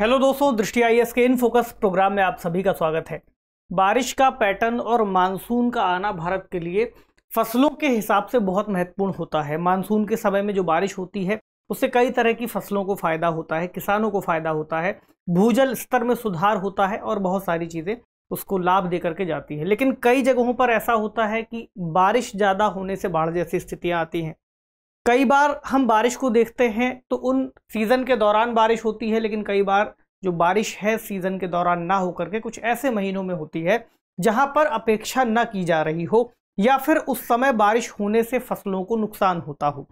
hello दोस्तों दृष्टि I S के इन फोकस प्रोग्राम में आप सभी का स्वागत है बारिश का पैटर्न और मानसून का आना भारत के लिए फसलों के हिसाब से बहुत महत्वपूर्ण होता है मानसून के समय में जो बारिश होती है उससे कई तरह की फसलों को फ़ायदा होता है किसानों को फ़ायदा होता है भूजल स्तर में सुधार होता है और बहुत सारी चीज़ें उसको लाभ दे करके जाती है लेकिन कई जगहों पर ऐसा होता है कि बारिश ज़्यादा होने से बाढ़ जैसी स्थितियाँ आती हैं कई बार हम बारिश को देखते हैं तो उन सीज़न के दौरान बारिश होती है लेकिन कई बार जो बारिश है सीज़न के दौरान ना होकर के कुछ ऐसे महीनों में होती है जहां पर अपेक्षा ना की जा रही हो या फिर उस समय बारिश होने से फसलों को नुकसान होता हो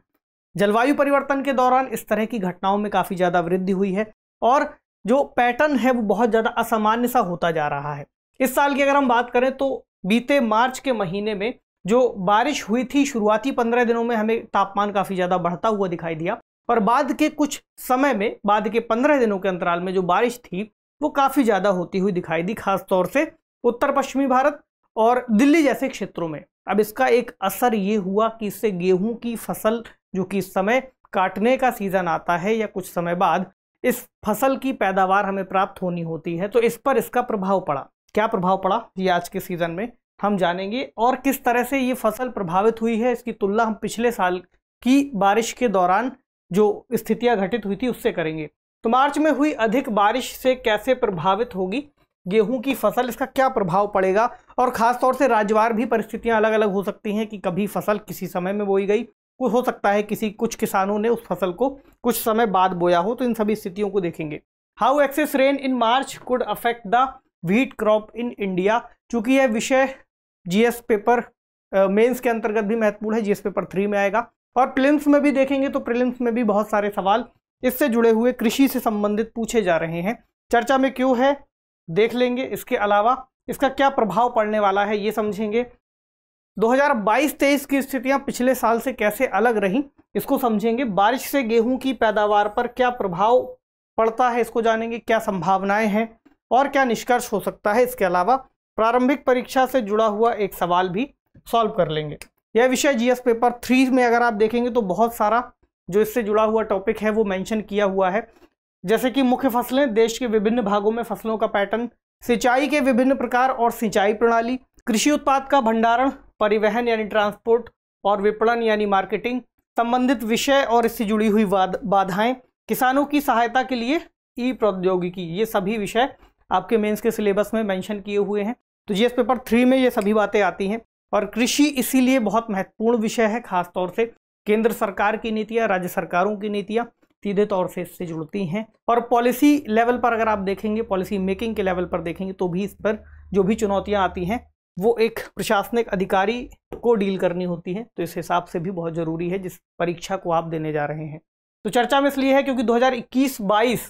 जलवायु परिवर्तन के दौरान इस तरह की घटनाओं में काफ़ी ज़्यादा वृद्धि हुई है और जो पैटर्न है वो बहुत ज़्यादा असामान्य सा होता जा रहा है इस साल की अगर हम बात करें तो बीते मार्च के महीने में जो बारिश हुई थी शुरुआती पंद्रह दिनों में हमें तापमान काफ़ी ज़्यादा बढ़ता हुआ दिखाई दिया पर बाद के कुछ समय में बाद के पंद्रह दिनों के अंतराल में जो बारिश थी वो काफ़ी ज़्यादा होती हुई दिखाई दी खासतौर से उत्तर पश्चिमी भारत और दिल्ली जैसे क्षेत्रों में अब इसका एक असर ये हुआ कि इससे गेहूं की फसल जो कि इस समय काटने का सीज़न आता है या कुछ समय बाद इस फसल की पैदावार हमें प्राप्त होनी होती है तो इस पर इसका प्रभाव पड़ा क्या प्रभाव पड़ा ये आज के सीज़न में हम जानेंगे और किस तरह से ये फसल प्रभावित हुई है इसकी तुलना हम पिछले साल की बारिश के दौरान जो स्थितियां घटित हुई थी उससे करेंगे तो मार्च में हुई अधिक बारिश से कैसे प्रभावित होगी गेहूं की फसल इसका क्या प्रभाव पड़ेगा और खासतौर से राज्यवार भी परिस्थितियां अलग अलग हो सकती हैं कि कभी फसल किसी समय में बोई गई कुछ हो सकता है किसी कुछ किसानों ने उस फसल को कुछ समय बाद बोया हो तो इन सभी स्थितियों को देखेंगे how excess rain in March could affect the wheat crop in India चूंकि यह विषय जीएस पेपर मेंस के अंतर्गत भी महत्वपूर्ण है जीएस पेपर थ्री में आएगा और प्रिलिम्स में भी देखेंगे तो प्रिलिम्स में भी बहुत सारे सवाल इससे जुड़े हुए कृषि से संबंधित पूछे जा रहे हैं चर्चा में क्यों है देख लेंगे इसके अलावा इसका क्या प्रभाव पड़ने वाला है ये समझेंगे 2022-23 की स्थितियां पिछले साल से कैसे अलग रहीं इसको समझेंगे बारिश से गेहूं की पैदावार पर क्या प्रभाव पड़ता है इसको जानेंगे क्या संभावनाएं हैं और क्या निष्कर्ष हो सकता है इसके अलावा प्रारंभिक परीक्षा से जुड़ा हुआ एक सवाल भी सॉल्व कर लेंगे यह विषय जीएस पेपर थ्री में अगर आप देखेंगे तो बहुत सारा जो इससे जुड़ा हुआ टॉपिक है वो मेंशन किया हुआ है जैसे कि मुख्य फसलें देश के विभिन्न भागों में फसलों का पैटर्न सिंचाई के विभिन्न प्रकार और सिंचाई प्रणाली कृषि उत्पाद का भंडारण परिवहन यानी ट्रांसपोर्ट और विपणन यानी मार्केटिंग संबंधित विषय और इससे जुड़ी हुई बाधाएं किसानों की सहायता के लिए ई प्रौद्योगिकी ये सभी विषय आपके मेंस के सिलेबस में मेंशन किए हुए हैं तो जीएस पेपर थ्री में ये सभी बातें आती हैं और कृषि इसीलिए बहुत महत्वपूर्ण विषय है खासतौर से केंद्र सरकार की नीतियाँ राज्य सरकारों की नीतियाँ सीधे तौर से इससे जुड़ती हैं और पॉलिसी लेवल पर अगर आप देखेंगे पॉलिसी मेकिंग के लेवल पर देखेंगे तो भी इस पर जो भी चुनौतियाँ आती हैं वो एक प्रशासनिक अधिकारी को डील करनी होती है तो इस हिसाब से भी बहुत ज़रूरी है जिस परीक्षा को आप देने जा रहे हैं तो चर्चा में इसलिए है क्योंकि 2021-22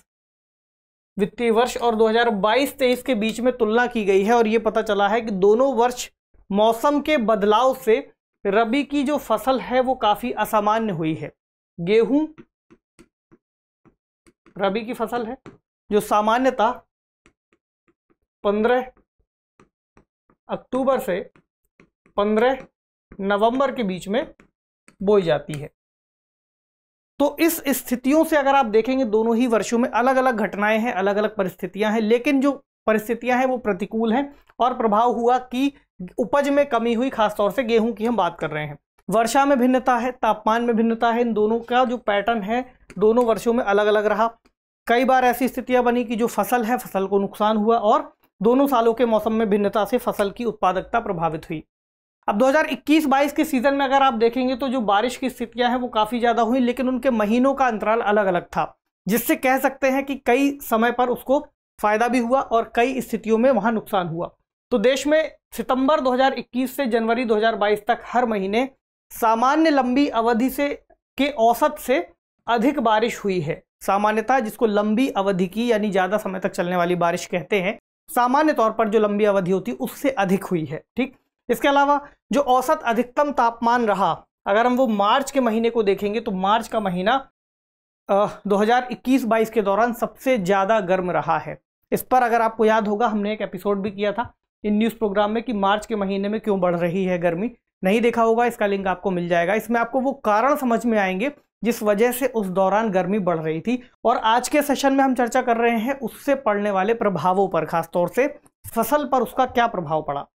वित्तीय वर्ष और 2022-23 के बीच में तुलना की गई है और ये पता चला है कि दोनों वर्ष मौसम के बदलाव से रबी की जो फसल है वो काफ़ी असामान्य हुई है गेहूं रबी की फसल है जो सामान्यता 15 अक्टूबर से 15 नवंबर के बीच में बोई जाती है तो इस स्थितियों से अगर आप देखेंगे दोनों ही वर्षों में अलग अलग घटनाएं हैं अलग अलग परिस्थितियां हैं लेकिन जो परिस्थितियां हैं वो प्रतिकूल हैं और प्रभाव हुआ कि उपज में कमी हुई खासतौर से गेहूं की हम बात कर रहे हैं वर्षा में भिन्नता है तापमान में भिन्नता है इन दोनों का जो पैटर्न है दोनों वर्षों में अलग अलग रहा कई बार ऐसी स्थितियां बनी कि जो फसल है फसल को नुकसान हुआ और दोनों सालों के मौसम में भिन्नता से फसल की उत्पादकता प्रभावित हुई अब 2021-22 के सीज़न में अगर आप देखेंगे तो जो बारिश की स्थितियां हैं वो काफ़ी ज़्यादा हुई लेकिन उनके महीनों का अंतराल अलग अलग था जिससे कह सकते हैं कि कई समय पर उसको फ़ायदा भी हुआ और कई स्थितियों में वहां नुकसान हुआ तो देश में सितंबर 2021 से जनवरी 2022 तक हर महीने सामान्य लंबी अवधि से के औसत से अधिक बारिश हुई है सामान्यतः जिसको लंबी अवधि की यानी ज़्यादा समय तक चलने वाली बारिश कहते हैं सामान्य तौर पर जो लंबी अवधि होती है उससे अधिक हुई है ठीक इसके अलावा जो औसत अधिकतम तापमान रहा अगर हम वो मार्च के महीने को देखेंगे तो मार्च का महीना दो हज़ार के दौरान सबसे ज़्यादा गर्म रहा है इस पर अगर आपको याद होगा हमने एक एपिसोड भी किया था इन न्यूज़ प्रोग्राम में कि मार्च के महीने में क्यों बढ़ रही है गर्मी नहीं देखा होगा इसका लिंक आपको मिल जाएगा इसमें आपको वो कारण समझ में आएंगे जिस वजह से उस दौरान गर्मी बढ़ रही थी और आज के सेशन में हम चर्चा कर रहे हैं उससे पड़ने वाले प्रभावों पर खासतौर से फसल पर उसका क्या प्रभाव पड़ा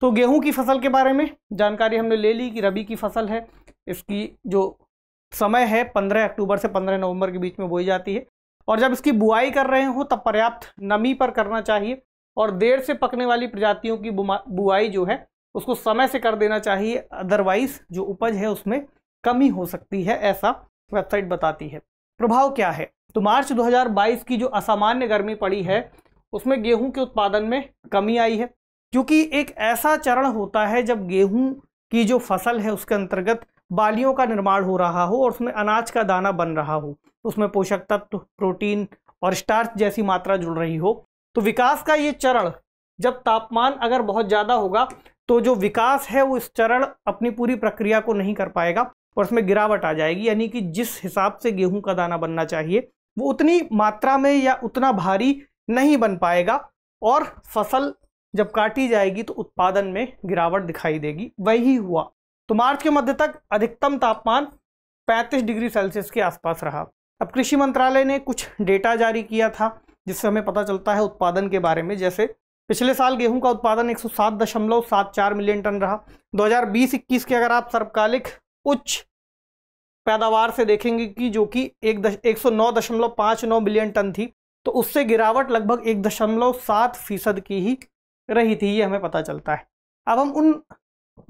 तो गेहूं की फसल के बारे में जानकारी हमने ले ली कि रबी की फसल है इसकी जो समय है पंद्रह अक्टूबर से पंद्रह नवंबर के बीच में बोई जाती है और जब इसकी बुआई कर रहे हो तब पर्याप्त नमी पर करना चाहिए और देर से पकने वाली प्रजातियों की बुआई जो है उसको समय से कर देना चाहिए अदरवाइज जो उपज है उसमें कमी हो सकती है ऐसा वेबसाइट बताती है प्रभाव क्या है तो मार्च 2022 की जो असामान्य गर्मी पड़ी है उसमें गेहूं के उत्पादन में कमी आई है क्योंकि एक ऐसा चरण होता है जब गेहूं की जो फसल है उसके अंतर्गत बालियों का निर्माण हो रहा हो और उसमें अनाज का दाना बन रहा हो तो उसमें पोषक तत्व प्रोटीन और स्टार्च जैसी मात्रा जुड़ रही हो तो विकास का ये चरण जब तापमान अगर बहुत ज़्यादा होगा तो जो विकास है वो इस चरण अपनी पूरी प्रक्रिया को नहीं कर पाएगा और उसमें गिरावट आ जाएगी यानी कि जिस हिसाब से गेहूं का दाना बनना चाहिए वो उतनी मात्रा में या उतना भारी नहीं बन पाएगा और फसल जब काटी जाएगी तो उत्पादन में गिरावट दिखाई देगी वही हुआ तो मार्च के मध्य तक अधिकतम तापमान 35 डिग्री सेल्सियस के आसपास रहा अब कृषि मंत्रालय ने कुछ डेटा जारी किया था जिससे हमें पता चलता है उत्पादन के बारे में जैसे पिछले साल गेहूं का उत्पादन एक मिलियन टन रहा दो हजार के अगर आप सर्वकालिक उच्च पैदावार से देखेंगे कि जो कि एक दश एक सौ नौ दशमलव नौ टन थी तो उससे गिरावट लगभग एक दशमलव सात फीसद की ही रही थी ये हमें पता चलता है अब हम उन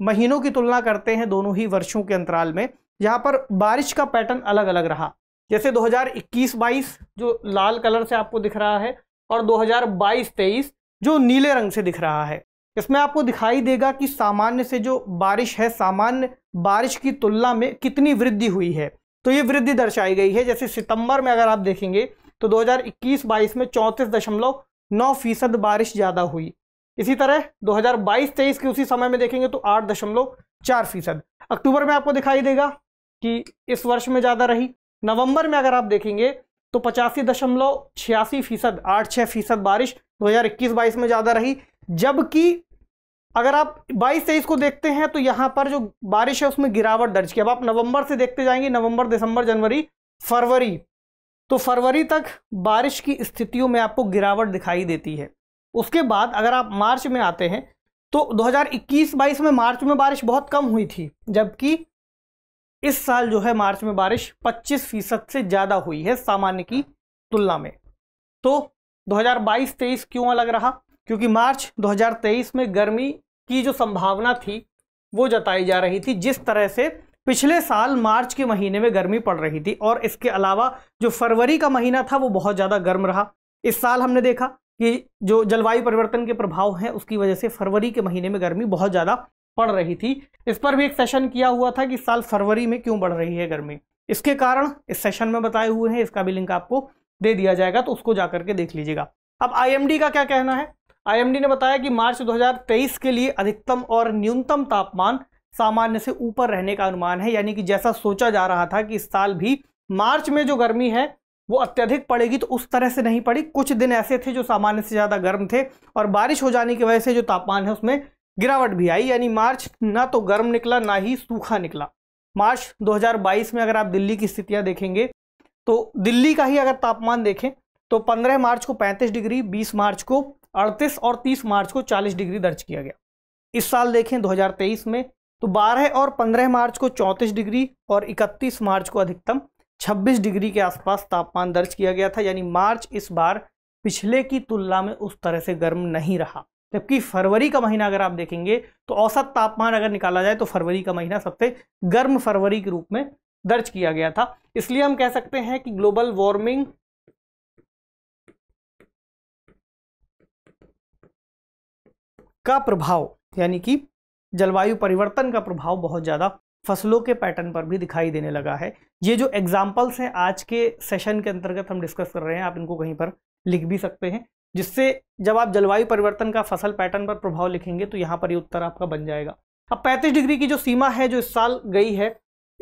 महीनों की तुलना करते हैं दोनों ही वर्षों के अंतराल में यहाँ पर बारिश का पैटर्न अलग अलग रहा जैसे 2021-22 जो लाल कलर से आपको दिख रहा है और 2022-23 जो नीले रंग से दिख रहा है इसमें आपको दिखाई देगा कि सामान्य से जो बारिश है सामान्य बारिश की तुलना में कितनी वृद्धि हुई है तो ये वृद्धि दर्शाई गई है जैसे सितंबर में अगर आप देखेंगे तो 2021-22 में चौंतीस दशमलव नौ फीसद बारिश ज़्यादा हुई इसी तरह 2022-23 के उसी समय में देखेंगे तो आठ दशमलव चार फीसद अक्टूबर में आपको दिखाई देगा कि इस वर्ष में ज़्यादा रही नवंबर में अगर आप देखेंगे तो पचासी दशमलव छियासी फीसद आठ छः फीसद बारिश 2021-22 में ज़्यादा रही जबकि अगर आप बाईस तेईस को देखते हैं तो यहाँ पर जो बारिश है उसमें गिरावट दर्ज की अब आप नवंबर से देखते जाएंगे नवंबर दिसंबर जनवरी फरवरी तो फरवरी तक बारिश की स्थितियों में आपको गिरावट दिखाई देती है उसके बाद अगर आप मार्च में आते हैं तो 2021-22 में मार्च में बारिश बहुत कम हुई थी जबकि इस साल जो है मार्च में बारिश 25 फीसद से ज़्यादा हुई है सामान्य की तुलना में तो 2022-23 क्यों अलग रहा क्योंकि मार्च 2023 में गर्मी की जो संभावना थी वो जताई जा रही थी जिस तरह से पिछले साल मार्च के महीने में गर्मी पड़ रही थी और इसके अलावा जो फरवरी का महीना था वो बहुत ज़्यादा गर्म रहा इस साल हमने देखा कि जो जलवायु परिवर्तन के प्रभाव हैं उसकी वजह से फरवरी के महीने में गर्मी बहुत ज़्यादा पड़ रही थी इस पर भी एक सेशन किया हुआ था कि साल फरवरी में क्यों बढ़ रही है गर्मी इसके कारण इस सेशन में बताए हुए हैं इसका भी लिंक आपको दे दिया जाएगा तो उसको जा करके देख लीजिएगा अब आईएमडी का क्या कहना है आईएमडी ने बताया कि मार्च 2023 के लिए अधिकतम और न्यूनतम तापमान सामान्य से ऊपर रहने का अनुमान है यानी कि जैसा सोचा जा रहा था कि इस साल भी मार्च में जो गर्मी है वो अत्यधिक पड़ेगी तो उस तरह से नहीं पड़ी कुछ दिन ऐसे थे जो सामान्य से ज़्यादा गर्म थे और बारिश हो जाने की वजह से जो तापमान है उसमें गिरावट भी आई यानी मार्च ना तो गर्म निकला ना ही सूखा निकला मार्च 2022 में अगर आप दिल्ली की स्थितियां देखेंगे तो दिल्ली का ही अगर तापमान देखें तो 15 मार्च को 35 डिग्री 20 मार्च को 38 और 30 मार्च को 40 डिग्री दर्ज किया गया इस साल देखें 2023 में तो 12 और 15 मार्च को 34 डिग्री और 31 मार्च को अधिकतम 26 डिग्री के आसपास तापमान दर्ज किया गया था यानी मार्च इस बार पिछले की तुलना में उस तरह से गर्म नहीं रहा जबकि फरवरी का महीना अगर आप देखेंगे तो औसत तापमान अगर निकाला जाए तो फरवरी का महीना सबसे गर्म फरवरी के रूप में दर्ज किया गया था इसलिए हम कह सकते हैं कि ग्लोबल वार्मिंग का प्रभाव यानी कि जलवायु परिवर्तन का प्रभाव बहुत ज़्यादा फसलों के पैटर्न पर भी दिखाई देने लगा है ये जो एग्जाम्पल्स हैं आज के सेशन के अंतर्गत हम डिस्कस कर रहे हैं आप इनको कहीं पर लिख भी सकते हैं जिससे जब आप जलवायु परिवर्तन का फसल पैटर्न पर प्रभाव लिखेंगे तो यहाँ पर ये उत्तर आपका बन जाएगा अब पैंतीस डिग्री की जो सीमा है जो इस साल गई है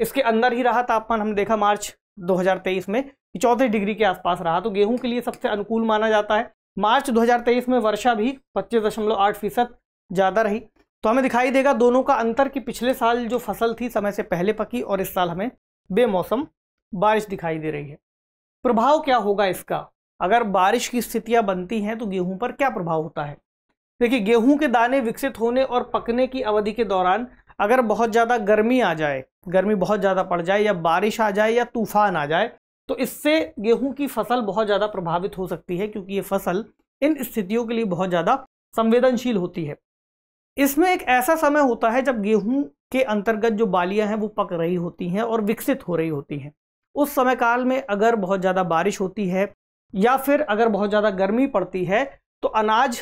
इसके अंदर ही रहा तापमान हमने देखा मार्च 2023 में चौथे डिग्री के आसपास रहा तो गेहूं के लिए सबसे अनुकूल माना जाता है मार्च 2023 में वर्षा भी 25.8 फीसद ज़्यादा रही तो हमें दिखाई देगा दोनों का अंतर कि पिछले साल जो फसल थी समय से पहले पकी और इस साल हमें बेमौसम बारिश दिखाई दे रही है प्रभाव क्या होगा इसका अगर बारिश की स्थितियां बनती हैं तो गेहूं पर क्या प्रभाव होता है देखिए गेहूं के दाने विकसित होने और पकने की अवधि के दौरान अगर बहुत ज़्यादा गर्मी आ जाए गर्मी बहुत ज़्यादा पड़ जाए या बारिश आ जाए या तूफान आ जाए तो इससे गेहूं की फसल बहुत ज़्यादा प्रभावित हो सकती है क्योंकि ये फसल इन स्थितियों के लिए बहुत ज़्यादा संवेदनशील होती है इसमें एक ऐसा समय होता है जब गेहूं के अंतर्गत जो बालियां हैं वो पक रही होती हैं और विकसित हो रही होती हैं उस समय काल में अगर बहुत ज़्यादा बारिश होती है या फिर अगर बहुत ज़्यादा गर्मी पड़ती है तो अनाज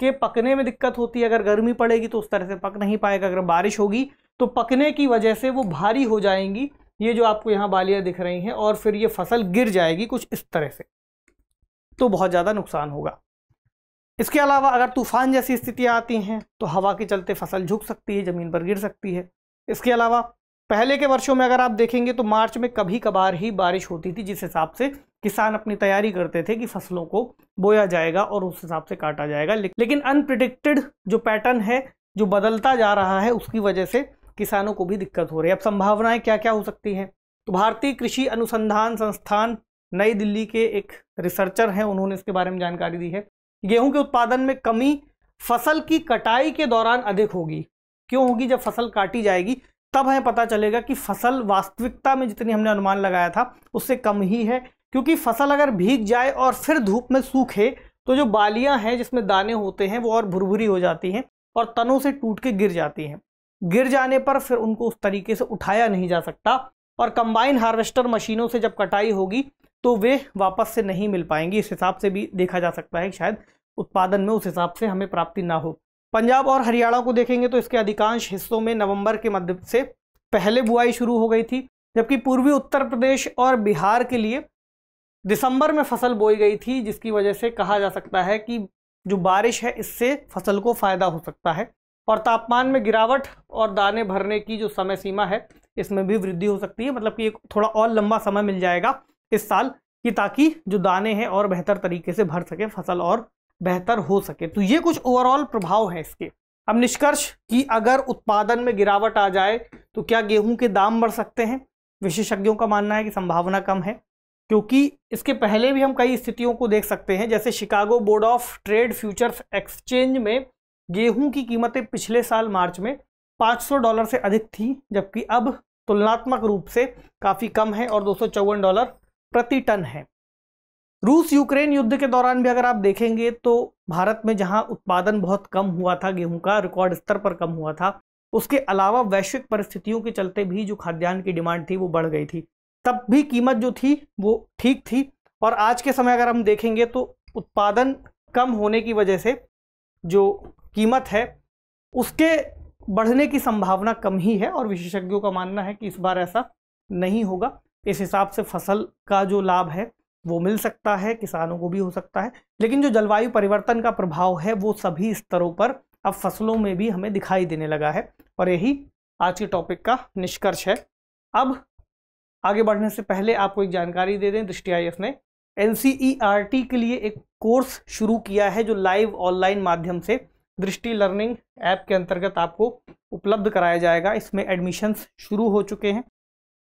के पकने में दिक्कत होती है अगर गर्मी पड़ेगी तो उस तरह से पक नहीं पाएगा अगर बारिश होगी तो पकने की वजह से वो भारी हो जाएंगी ये जो आपको यहाँ बालियाँ दिख रही हैं और फिर ये फसल गिर जाएगी कुछ इस तरह से तो बहुत ज़्यादा नुकसान होगा इसके अलावा अगर तूफान जैसी स्थितियाँ आती हैं तो हवा के चलते फसल झुक सकती है ज़मीन पर गिर सकती है इसके अलावा पहले के वर्षों में अगर आप देखेंगे तो मार्च में कभी कभार ही बारिश होती थी जिस हिसाब से किसान अपनी तैयारी करते थे कि फसलों को बोया जाएगा और उस हिसाब से काटा जाएगा लेकिन अनप्रिडिक्टेड जो पैटर्न है जो बदलता जा रहा है उसकी वजह से किसानों को भी दिक्कत हो रही है अब संभावनाएं क्या क्या हो सकती हैं तो भारतीय कृषि अनुसंधान संस्थान नई दिल्ली के एक रिसर्चर हैं उन्होंने इसके बारे में जानकारी दी है गेहूं के उत्पादन में कमी फसल की कटाई के दौरान अधिक होगी क्यों होगी जब फसल काटी जाएगी तब हमें पता चलेगा कि फसल वास्तविकता में जितनी हमने अनुमान लगाया था उससे कम ही है क्योंकि फसल अगर भीग जाए और फिर धूप में सूखे तो जो बालियां हैं जिसमें दाने होते हैं वो और भुरभुरी हो जाती हैं और तनों से टूट के गिर जाती हैं गिर जाने पर फिर उनको उस तरीके से उठाया नहीं जा सकता और कंबाइन हार्वेस्टर मशीनों से जब कटाई होगी तो वे वापस से नहीं मिल पाएंगी इस हिसाब से भी देखा जा सकता है शायद उत्पादन में उस हिसाब से हमें प्राप्ति ना हो पंजाब और हरियाणा को देखेंगे तो इसके अधिकांश हिस्सों में नवंबर के मध्य से पहले बुआई शुरू हो गई थी जबकि पूर्वी उत्तर प्रदेश और बिहार के लिए दिसंबर में फसल बोई गई थी जिसकी वजह से कहा जा सकता है कि जो बारिश है इससे फसल को फ़ायदा हो सकता है और तापमान में गिरावट और दाने भरने की जो समय सीमा है इसमें भी वृद्धि हो सकती है मतलब कि एक थोड़ा और लंबा समय मिल जाएगा इस साल कि ताकि जो दाने हैं और बेहतर तरीके से भर सके फसल और बेहतर हो सके तो ये कुछ ओवरऑल प्रभाव है इसके अब निष्कर्ष कि अगर उत्पादन में गिरावट आ जाए तो क्या गेहूं के दाम बढ़ सकते हैं विशेषज्ञों का मानना है कि संभावना कम है क्योंकि इसके पहले भी हम कई स्थितियों को देख सकते हैं जैसे Chicago Board of Trade futures exchange में गेहूं की कीमतें पिछले साल मार्च में 500 डॉलर से अधिक थी जबकि अब तुलनात्मक रूप से काफ़ी कम है और दो डॉलर प्रति टन है रूस यूक्रेन युद्ध के दौरान भी अगर आप देखेंगे तो भारत में जहां उत्पादन बहुत कम हुआ था गेहूं का रिकॉर्ड स्तर पर कम हुआ था उसके अलावा वैश्विक परिस्थितियों के चलते भी जो खाद्यान्न की डिमांड थी वो बढ़ गई थी तब भी कीमत जो थी वो ठीक थी और आज के समय अगर हम देखेंगे तो उत्पादन कम होने की वजह से जो कीमत है उसके बढ़ने की संभावना कम ही है और विशेषज्ञों का मानना है कि इस बार ऐसा नहीं होगा इस हिसाब से फसल का जो लाभ है वो मिल सकता है किसानों को भी हो सकता है लेकिन जो जलवायु परिवर्तन का प्रभाव है वो सभी स्तरों पर अब फसलों में भी हमें दिखाई देने लगा है और यही आज के टॉपिक का निष्कर्ष है अब आगे बढ़ने से पहले आपको एक जानकारी दे दें दृष्टि आई ने एन e के लिए एक कोर्स शुरू किया है जो लाइव ऑनलाइन माध्यम से दृष्टि लर्निंग ऐप के अंतर्गत आपको उपलब्ध कराया जाएगा इसमें एडमिशन्स शुरू हो चुके हैं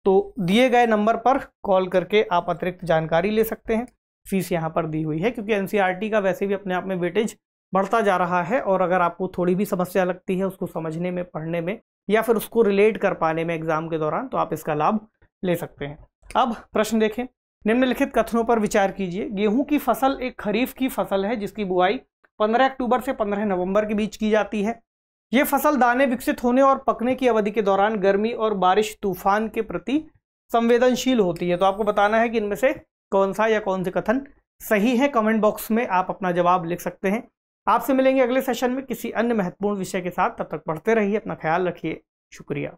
तो दिए गए नंबर पर कॉल करके आप अतिरिक्त जानकारी ले सकते हैं फीस यहाँ पर दी हुई है क्योंकि एन का वैसे भी अपने आप में वेटेज बढ़ता जा रहा है और अगर आपको थोड़ी भी समस्या लगती है उसको समझने में पढ़ने में या फिर उसको रिलेट कर पाने में एग्जाम के दौरान तो आप इसका लाभ ले सकते हैं अब प्रश्न देखें निम्नलिखित कथनों पर विचार कीजिए गेहूं की फसल एक खरीफ की फसल है जिसकी बुआई 15 अक्टूबर से 15 नवंबर के बीच की जाती है ये फसल दाने विकसित होने और पकने की अवधि के दौरान गर्मी और बारिश तूफान के प्रति संवेदनशील होती है तो आपको बताना है कि इनमें से कौन सा या कौन से कथन सही है कमेंट बॉक्स में आप अपना जवाब लिख सकते हैं आपसे मिलेंगे अगले सेशन में किसी अन्य महत्वपूर्ण विषय के साथ तब तक पढ़ते रहिए अपना ख्याल रखिए शुक्रिया